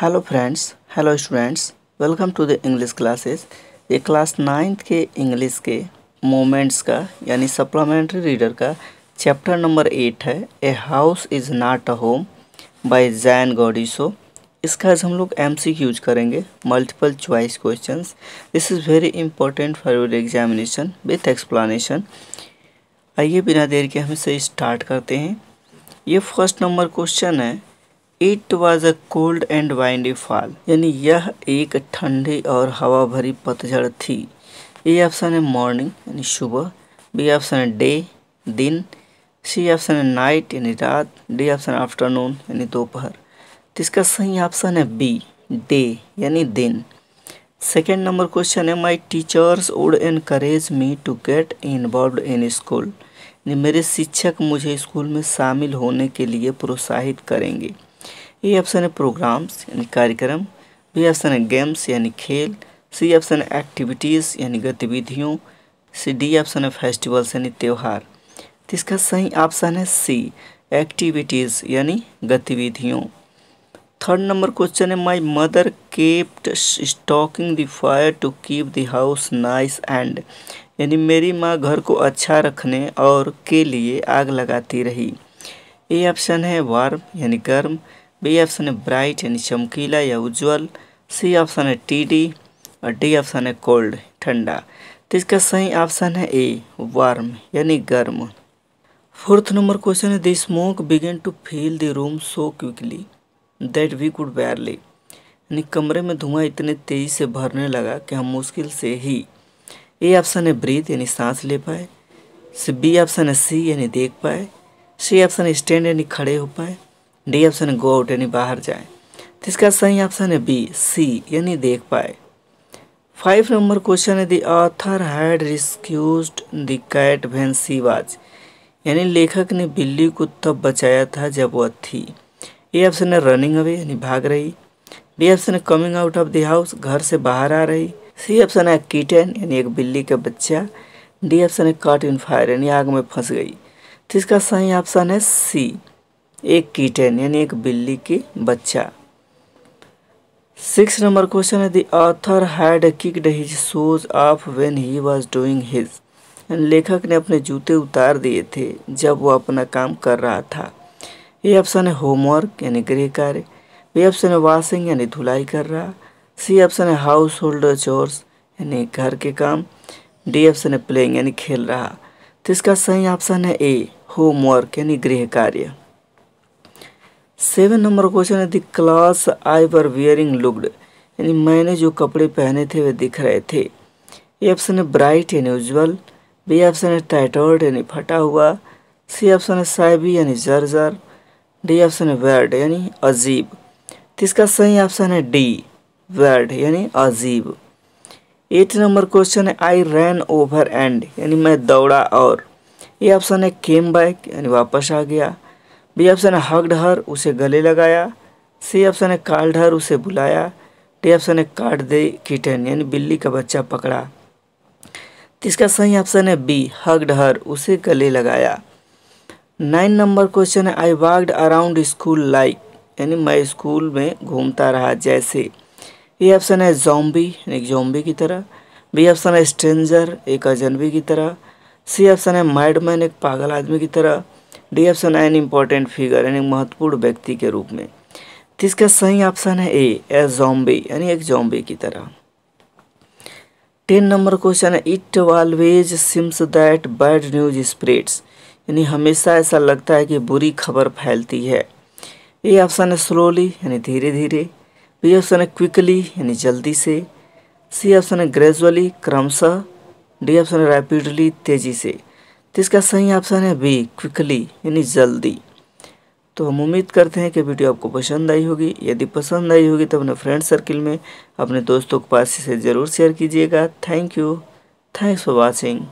hello friends hello students welcome to the English classes ये class ninth के English के moments का यानी सप्लीमेंट्री रीडर का चैप्टर नंबर एट है a house is not a home by Zan Gaudioso इसका आज हम लोग एम सी यूज करेंगे multiple choice question this is very important for your examination with explanation आइए बिना देर के हम इसे स्टार्ट करते हैं ये फर्स्ट नंबर क्वेश्चन है it was a cold and windy fall यानी यह एक ठंडी और हवा भरी पतझड़ थी ए ऑप्शन है मॉर्निंग यानी सुबह बी ऑप्शन है डे दिन सी ऑप्शन है नाइट यानी रात डी ऑप्शन है आफ्टरनून यानी दोपहर तो इसका सही ऑप्शन है बी डे यानी दिन सेकेंड नंबर क्वेश्चन है my teachers would encourage me to get involve in school मेरे शिक्षक मुझे स्कूल में शामिल होने के लिए प्रोत्साहित करेंगे ए ऑप्शन है प्रोग्राम्स यानी कार्यक्रम बी ऑप्शन है गेम्स यानी खेल सी ऑप्शन है एक्टिविटीज़ यानी गतिविधियों सी डी ऑप्शन है फेस्टिवल्स यानी त्यौहार तो इसका सही ऑप्शन है सी एक्टिविटीज़ यानी गतिविधियों थर्ड नंबर क्वेश्चन है my mother kept stocking the fire to keep the house nice and यानी मेरी माँ घर को अच्छा रखने और के लिए आग लगाती रही ए ऑप्शन है वार्म यानी गर्म बी ऑप्शन है ब्राइट यानी चमकीला या उज्जवल सी ऑप्शन है टीडी और डी ऑप्शन है कोल्ड ठंडा तो इसका सही ऑप्शन है ए वार्म यानी गर्म फोर्थ नंबर क्वेश्चन है the smoke began to fill the room so quickly that we could barely यानी कमरे में धुआं इतने तेज़ी से भरने लगा कि हम मुश्किल से ही ए ऑप्शन है ब्रीथ यानी सांस ले पाए बी ऑप्शन है सी यानी देख पाए सी ऑप्शन है स्टैंड यानी खड़े हो पाए डी ऑप्शन है गो आउट यानी बाहर जाए तो इसका सही ऑप्शन है बी सी यानी देख पाए फाइव नंबर क्वेश्चन है the author had rescues the cat when she was यानी लेखक ने बिल्ली को तब बचाया था जब वह थी ए ऑप्शन है रनिंग अवे यानी भाग रही बी ऑप्शन है coming out of the house घर से बाहर आ रही सी ऑप्शन है किटन यानी एक बिल्ली का बच्चा डी ऑप्शन है कॉट इन फायर यानी आग में फंस गई तो इसका सही ऑप्शन है सी एक कीटन यानी एक बिल्ली की बच्चा सिक्स नंबर क्वेश्चन है the author had kicked his shoes off when he was doing his लेखक ने अपने जूते उतार दिए थे जब वो अपना काम कर रहा था ये ऑप्शन है होमवर्क यानी गृह कार्य बी ऑप्शन है वॉशिंग यानी धुलाई कर रहा सी ऑप्शन है हाउस होल्ड चोर्स यानी घर के काम डी ऑप्शन है प्लेइंग यानी खेल रहा तो इसका सही ऑप्शन है ए होमवर्क यानी गृह कार्य सेवन नंबर क्वेश्चन है the class I were wearing looked यानी मैंने जो कपड़े पहने थे वे दिख रहे थे ए ऑप्शन है ब्राइट यानी उज्जवल बी ऑप्शन है टाइटर्ड यानी फटा हुआ सी ऑप्शन है साइबी यानी जर्जर डी ऑप्शन है वर्ड यानी अजीब तो इसका सही ऑप्शन है डी वर्ड यानी अजीब एट नंबर क्वेश्चन है आई रैन ओवर एंड यानी मैं दौड़ा और ये ऑप्शन है केम बैक यानी वापस आ गया बी ऑप्शन है हग डर उसे गले लगाया सी ऑप्शन है काल हर उसे बुलाया डी ऑप्शन है काट दे किटन यानी बिल्ली का बच्चा पकड़ा तो इसका सही ऑप्शन है बी हग डर उसे गले लगाया नाइन नंबर क्वेश्चन है I wagged around school like यानी मैं स्कूल में घूमता रहा जैसे ए ऑप्शन है जॉम्बी एक जॉम्बी की तरह बी ऑप्शन है स्ट्रेंजर एक अजनबी की तरह सी ऑप्शन है मैडमैन एक पागल आदमी की तरह D option an important figure यानी महत्वपूर्ण व्यक्ति के रूप में तो इसका सही ऑप्शन है ए ए जॉम्बे यानी एक जॉम्बे की तरह टेन नंबर क्वेश्चन है it always seems that bad news spreads यानी हमेशा ऐसा लगता है कि बुरी खबर फैलती है ए ऑप्शन है स्लोली यानी धीरे धीरे बी ऑप्शन है क्विकली यानी जल्दी से सी ऑप्शन है ग्रेजुअली क्रमशः डी ऑप्शन है रैपिडली तेज़ी से तो इसका सही ऑप्शन है बी क्विकली यानी जल्दी तो हम उम्मीद करते हैं कि वीडियो आपको पसंद आई होगी यदि पसंद आई होगी तो अपने फ्रेंड सर्किल में अपने दोस्तों के पास इसे ज़रूर शेयर कीजिएगा thank you thanks for watching